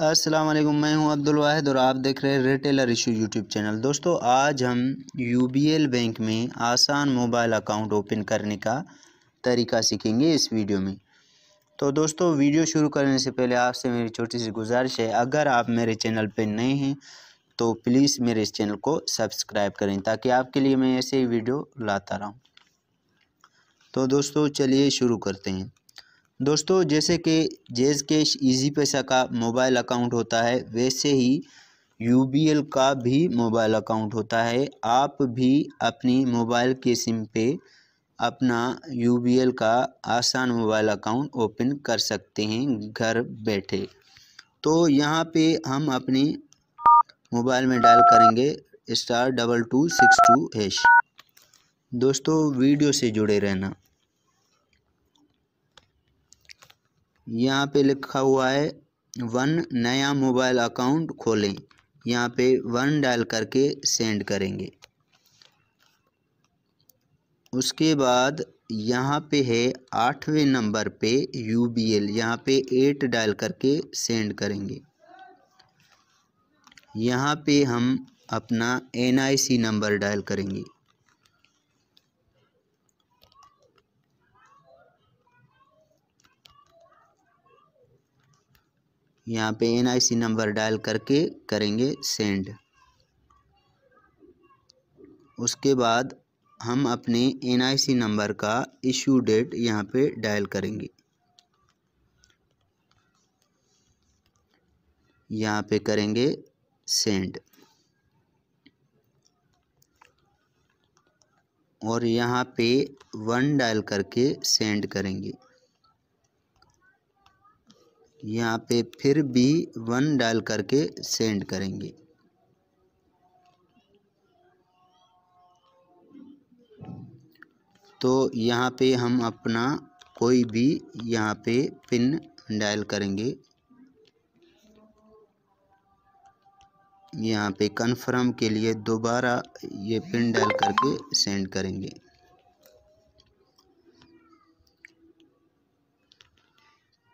अस्सलाम वालेकुम मैं हूं अब्दुल वाहिद और आप देख रहे हैं रिटेलर इशू यूट्यूब चैनल दोस्तों आज हम एल बैंक में आसान मोबाइल अकाउंट ओपन करने का तरीका सीखेंगे इस वीडियो में तो दोस्तों वीडियो शुरू करने से पहले आपसे मेरी छोटी सी गुजारिश है अगर आप मेरे चैनल पर नए हैं तो प्लीज़ मेरे इस चैनल को सब्सक्राइब करें ताकि आपके लिए मैं ऐसे ही वीडियो लाता रहूं तो दोस्तों चलिए शुरू करते हैं दोस्तों जैसे कि जेज कैश ईजी पैसा का मोबाइल अकाउंट होता है वैसे ही यू का भी मोबाइल अकाउंट होता है आप भी अपनी मोबाइल के सिम पे अपना यू का आसान मोबाइल अकाउंट ओपन कर सकते हैं घर बैठे तो यहाँ पे हम अपनी मोबाइल में डायल करेंगे star double two six two H दोस्तों वीडियो से जुड़े रहना यहाँ पे लिखा हुआ है वन नया मोबाइल अकाउंट खोलें यहाँ पे वन डायल करके सेंड करेंगे उसके बाद यहाँ पे है आठवें नंबर पे यू बी एल यहाँ पे एट डायल करके सेंड करेंगे यहाँ पे हम अपना सी नंबर डायल करेंगे यहाँ पे सी नंबर डायल करके करेंगे सेंड उसके बाद हम अपने सी नंबर का इशू डेट यहाँ पे डायल करेंगे यहाँ पे करेंगे सेंड और यहाँ पे वन डायल करके सेंड करेंगे यहाँ पे फिर भी वन डायल करके सेंड करेंगे तो यहाँ पे हम अपना कोई भी यहाँ पे पिन डायल करेंगे यहाँ पे कन्फर्म के लिए दोबारा ये पिन डाल करके सेंड करेंगे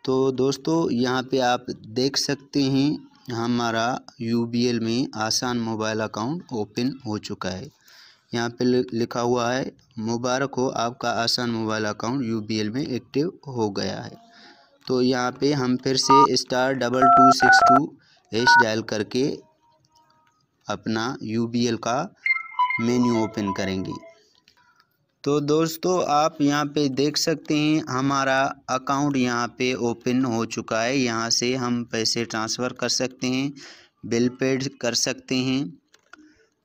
तो दोस्तों यहाँ पे आप देख सकते हैं हमारा यू में आसान मोबाइल अकाउंट ओपन हो चुका है यहाँ पे लिखा हुआ है मुबारक हो आपका आसान मोबाइल अकाउंट यू में एक्टिव हो गया है तो यहाँ पे हम फिर से star double two six two H dial करके अपना यू का मेन्यू ओपन करेंगे तो दोस्तों आप यहाँ पे देख सकते हैं हमारा अकाउंट यहाँ पे ओपन हो चुका है यहाँ से हम पैसे ट्रांसफ़र कर सकते हैं बिल पेड कर सकते हैं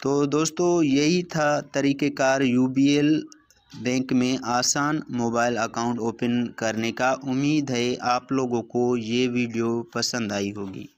तो दोस्तों यही था तरीक़ेकार यू बैंक में आसान मोबाइल अकाउंट ओपन करने का उम्मीद है आप लोगों को ये वीडियो पसंद आई होगी